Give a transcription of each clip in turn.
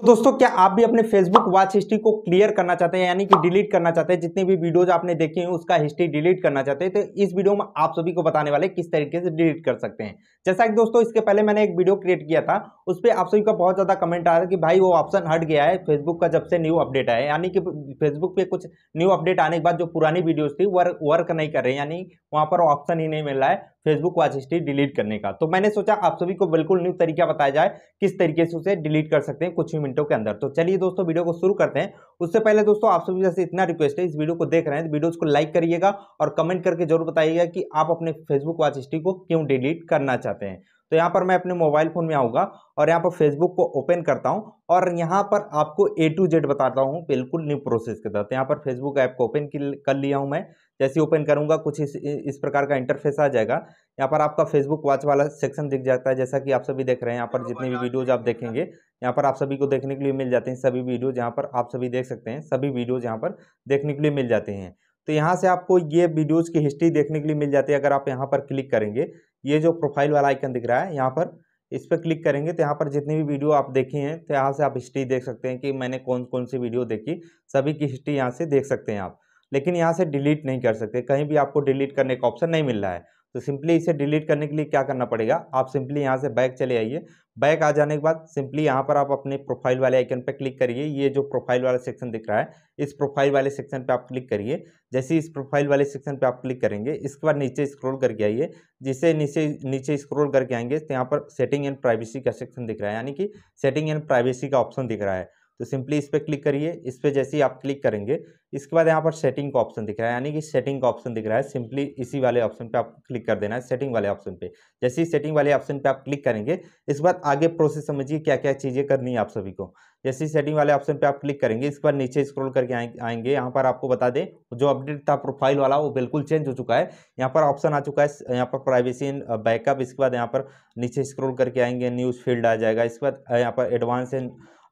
तो दोस्तों क्या आप भी अपने फेसबुक वॉच हिस्ट्री को क्लियर करना चाहते हैं यानी कि डिलीट करना चाहते हैं जितनी भी वीडियोज आपने देखी हैं उसका हिस्ट्री डिलीट करना चाहते हैं तो इस वीडियो में आप सभी को बताने वाले किस तरीके से डिलीट कर सकते हैं जैसा कि दोस्तों इसके पहले मैंने एक वीडियो क्रिएट किया था उस पर आप सभी का बहुत ज़्यादा कमेंट आ रहा है कि भाई वो ऑप्शन हट गया है फेसबुक का जब से न्यू अपडेट आया यानी कि फेसबुक पे कुछ न्यू अपडेट आने के बाद जो पुरानी वीडियोज थी वर्क वर्क नहीं कर रहे यानी वहाँ पर ऑप्शन ही नहीं मिल रहा है फेसबुक वॉच हिस्ट्री डिलीट करने का तो मैंने सोचा आप सभी को बिल्कुल न्यू तरीका बताया जाए किस तरीके से उसे डिलीट कर सकते हैं कुछ मिनटों के अंदर तो चलिए दोस्तों वीडियो को शुरू करते हैं उससे पहले दोस्तों आप सभी जैसे इतना रिक्वेस्ट है इस वीडियो को देख रहे हैं तो वीडियोज़ को लाइक करिएगा और कमेंट करके जरूर बताइएगा कि आप अपने फेसबुक वॉच हिस्ट्री को क्यों डिलीट करना चाहते हैं तो यहाँ पर मैं अपने मोबाइल फ़ोन में आऊँगा और यहाँ पर फेसबुक को ओपन करता हूँ और यहाँ पर आपको ए टू जेड बताता हूँ बिल्कुल न्यू प्रोसेस के तहत यहाँ पर फेसबुक ऐप को ओपन कर लिया हूँ मैं जैसे ओपन करूँगा कुछ इस इस प्रकार का इंटरफेस आ जाएगा यहाँ पर आपका फेसबुक वॉच वाला सेक्शन दिख जाता है जैसा कि आप सभी देख रहे हैं यहाँ पर जितने भी वीडियोज आप देखेंगे यहाँ पर आप सभी को देखने के लिए मिल जाते हैं सभी वीडियोज यहाँ पर आप सभी देख सकते हैं सभी वीडियोज यहाँ पर देखने के लिए मिल जाते हैं तो यहाँ से आपको ये वीडियोज़ की हिस्ट्री देखने के लिए मिल जाती है अगर आप यहाँ पर क्लिक करेंगे ये जो प्रोफाइल वाला आइकन दिख रहा है यहाँ पर इस पर क्लिक करेंगे तो यहाँ पर जितनी भी वीडियो आप देखी हैं तो यहाँ से आप हिस्ट्री देख सकते हैं कि मैंने कौन कौन सी वीडियो देखी सभी की हिस्ट्री यहाँ से देख सकते हैं आप लेकिन यहाँ से डिलीट नहीं कर सकते कहीं भी आपको डिलीट करने का ऑप्शन नहीं मिल रहा है तो सिंपली इसे डिलीट करने के लिए क्या करना पड़ेगा आप सिंपली यहाँ से बैक चले आइए बैक आ जाने के बाद सिंपली यहाँ पर आप अपने प्रोफाइल वाले आइकन पर क्लिक करिए ये जो प्रोफाइल वाला सेक्शन दिख रहा है इस प्रोफाइल वाले सेक्शन पे आप क्लिक करिए जैसे इस प्रोफाइल वाले सेक्शन पे आप क्लिक करेंगे इसके बाद नीचे स्क्रॉल करके आइए जिसे नीचे नीचे स्क्रॉल करके आएंगे तो यहाँ पर सेटिंग एंड प्राइवेसी का सेक्शन दिख रहा है यानी कि सेटिंग एंड प्राइवेसी का ऑप्शन दिख रहा है तो सिंपली इस पर क्लिक करिए इस पर जैसे ही आप क्लिक करेंगे इसके बाद यहाँ पर सेटिंग का ऑप्शन दिख रहा है यानी कि सेटिंग का ऑप्शन दिख रहा है सिंपली इसी वाले ऑप्शन पे आप क्लिक कर देना है सेटिंग वाले ऑप्शन पे जैसे ही सेटिंग वाले ऑप्शन पे आप क्लिक करेंगे इसके बाद आगे प्रोसेस समझिए क्या क्या चीज़ें करनी है आप सभी को जैसे ही सेटिंग वाले ऑप्शन पे आप क्लिक करेंगे इसके बाद नीचे स्क्रोल करके आएंगे यहाँ पर आपको बता दें जो अपडेट था प्रोफाइल वाला वो बिल्कुल चेंज हो चुका है यहाँ पर ऑप्शन आ चुका है यहाँ पर प्राइवेसी एंड बैकअप इसके बाद यहाँ पर नीचे स्क्रोल करके आएंगे न्यूज़ फील्ड आ जाएगा इसके बाद यहाँ पर एडवांस एंड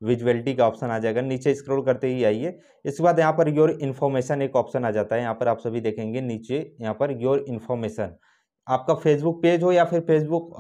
विजुअलिटी का ऑप्शन आ जाएगा नीचे स्क्रॉल करते ही आइए इसके बाद यहाँ पर योर इन्फॉर्मेशन एक ऑप्शन आ जाता है यहाँ पर आप सभी देखेंगे नीचे यहाँ पर योर इन्फॉर्मेशन आपका फेसबुक पेज हो या फिर फेसबुक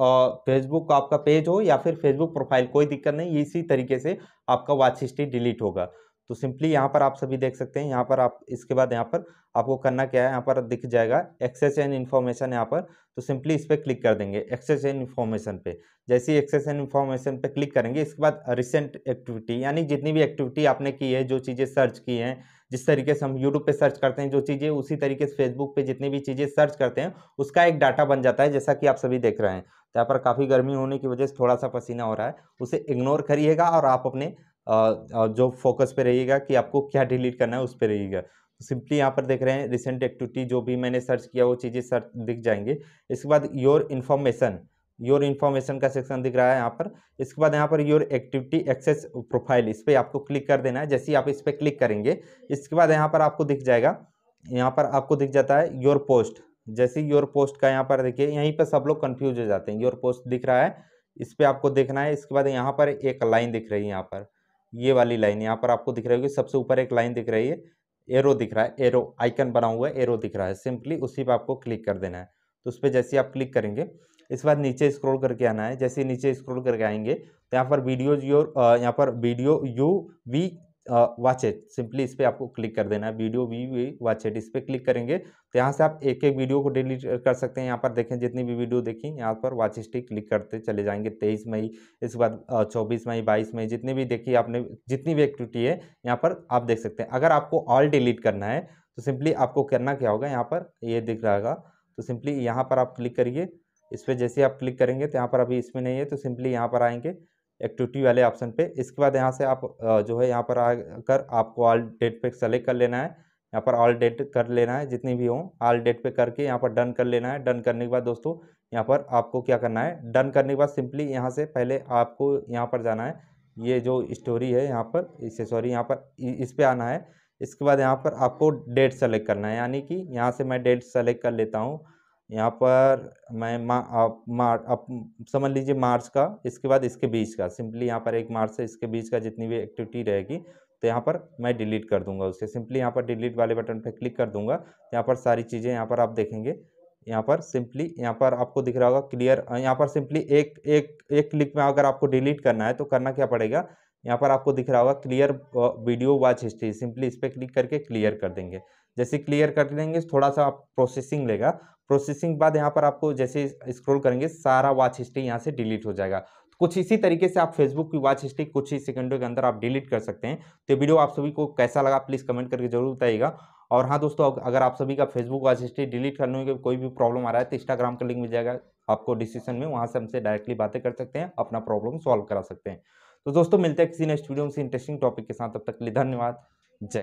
फेसबुक आपका पेज हो या फिर फेसबुक प्रोफाइल कोई दिक्कत नहीं इसी तरीके से आपका वाच हिस्ट्री डिलीट होगा तो सिंपली यहाँ पर आप सभी देख सकते हैं यहाँ पर आप इसके बाद यहाँ पर आपको करना क्या है यहाँ पर दिख जाएगा एक्सेस एंड इन्फॉर्मेशन यहाँ पर तो सिंपली इस पर क्लिक कर देंगे एक्सेस एंड इन्फॉर्मेशन पे जैसे ही एक्सेस एंड इन्फॉर्मेशन पे क्लिक करेंगे इसके बाद रिसेंट एक्टिविटी यानी जितनी भी एक्टिविटी आपने की है जो चीज़ें सर्च की हैं जिस तरीके से हम यूट्यूब पर सर्च करते हैं जो चीज़ें उसी तरीके से फेसबुक पर जितनी भी चीज़ें सर्च करते हैं उसका एक डाटा बन जाता है जैसा कि आप सभी देख रहे हैं तो यहाँ पर काफ़ी गर्मी होने की वजह से थोड़ा सा पसीना हो रहा है उसे इग्नोर करिएगा और आप अपने जो फोकस पे रहिएगा कि आपको क्या डिलीट करना है उस पर रहिएगा सिंपली तो यहाँ पर देख रहे हैं रिसेंट एक्टिविटी जो भी मैंने सर्च किया वो चीज़ें सर्च दिख जाएंगे इसके बाद योर इन्फॉर्मेशन योर इन्फॉर्मेशन का सेक्शन दिख रहा है यहाँ पर इसके बाद यहाँ पर योर एक्टिविटी एक्सेस प्रोफाइल इस पर आपको क्लिक कर देना है जैसे ही आप इस पर क्लिक करेंगे इसके बाद यहाँ पर आपको दिख जाएगा यहाँ पर आपको दिख जाता है योर पोस्ट जैसे योर पोस्ट का यहाँ पर देखिए यहीं पर सब लोग कन्फ्यूज हो जाते हैं योर पोस्ट दिख रहा है इस पर आपको देखना है इसके बाद यहाँ पर एक लाइन दिख रही है यहाँ पर ये वाली लाइन यहाँ पर आपको दिख रही होगी सबसे ऊपर एक लाइन दिख रही है एरो दिख रहा है एरो आइकन बना हुआ है एरो दिख रहा है सिंपली उसी पर आपको क्लिक कर देना है तो उस पर जैसे आप क्लिक करेंगे इसके बाद नीचे स्क्रॉल करके आना है जैसे नीचे स्क्रॉल करके आएंगे तो यहाँ पर वीडियो योर यहाँ पर video you we watch it simply इस पर आपको क्लिक कर देना है video we we watch it इस पर क्लिक करेंगे तो यहाँ से आप एक एक वीडियो को डिलीट कर सकते हैं यहाँ पर देखें जितनी भी वीडियो देखी यहाँ पर वाच स्टिक क्लिक करते चले जाएंगे तेईस मई इसके बाद चौबीस मई बाईस मई जितनी भी देखी आपने जितनी भी एक्टिविटी है यहाँ पर आप देख सकते हैं अगर आपको ऑल डिलीट करना है तो सिंपली आपको करना क्या होगा यहाँ पर ये दिख रहा होगा तो सिंपली यहाँ पर आप क्लिक करिए इस पर जैसे आप क्लिक करेंगे तो यहाँ पर अभी इसमें नहीं है तो सिंपली यहाँ पर आएंगे एक्टिविटी वाले ऑप्शन पे इसके बाद यहाँ से आप जो है यहाँ पर आकर आपको ऑल डेट पे सेलेक्ट कर लेना है यहाँ पर ऑल डेट कर लेना है जितनी भी हो ऑल डेट पे करके यहाँ पर डन कर लेना है डन करने के बाद दोस्तों यहाँ पर आपको क्या करना है डन करने के बाद सिंपली यहाँ से पहले आपको यहाँ पर जाना है ये जो स्टोरी है यहाँ पर इसे सॉरी यहाँ पर इस पर आना है इसके बाद यहाँ पर आपको डेट सेलेक्ट करना है यानी कि यहाँ से मैं डेट सेलेक्ट कर लेता हूँ यहाँ पर मैं मा, मार समझ लीजिए मार्च का इसके बाद इसके बीच का सिंपली यहाँ पर एक मार्च से इसके बीच का जितनी भी एक्टिविटी रहेगी तो यहाँ पर मैं डिलीट कर दूंगा उसे सिंपली यहाँ पर डिलीट वाले बटन पर क्लिक कर दूंगा यहाँ पर सारी चीज़ें यहाँ पर आप देखेंगे यहाँ पर सिंपली यहाँ पर आपको दिख रहा होगा क्लियर यहाँ पर सिंपली एक एक एक क्लिक में अगर आपको डिलीट करना है तो करना क्या पड़ेगा यहाँ पर आपको दिख रहा होगा clear video watch history simply इस पर क्लिक करके क्लियर कर देंगे जैसे क्लियर कर देंगे थोड़ा सा प्रोसेसिंग लेगा प्रोसेसिंग बाद यहाँ पर आपको जैसे स्क्रॉल करेंगे सारा वॉच हिस्ट्री यहाँ से डिलीट हो जाएगा तो कुछ इसी तरीके से आप फेसबुक की वॉच हिस्ट्री कुछ ही सेकंडों के अंदर आप डिलीट कर सकते हैं तो वीडियो आप सभी को कैसा लगा प्लीज़ कमेंट करके जरूर बताइएगा और हाँ दोस्तों अगर आप सभी का फेसबुक वॉच हिस्ट्री डिलीट करने में कोई भी प्रॉब्लम आ रहा है तो इंस्टाग्राम का लिंक मिल जाएगा आपको डिसीजन में वहाँ से हमसे डायरेक्टली बातें कर सकते हैं अपना प्रॉब्लम सॉल्व करा सकते हैं तो दोस्तों मिलते हैं किसी ने स्टूडियो में इंटरेस्टिंग टॉपिक के साथ अब तक के लिए धन्यवाद जय